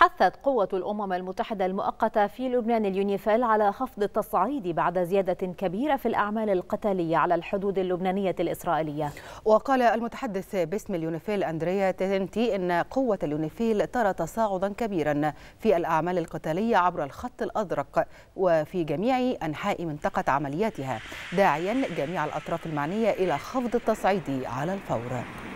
حثت قوة الأمم المتحدة المؤقتة في لبنان اليونيفيل على خفض التصعيد بعد زيادة كبيرة في الأعمال القتالية على الحدود اللبنانية الإسرائيلية وقال المتحدث باسم اليونيفيل أندريا تينتي إن قوة اليونيفيل ترى تصاعدا كبيرا في الأعمال القتالية عبر الخط الأزرق وفي جميع أنحاء منطقة عملياتها داعيا جميع الأطراف المعنية إلى خفض التصعيد على الفور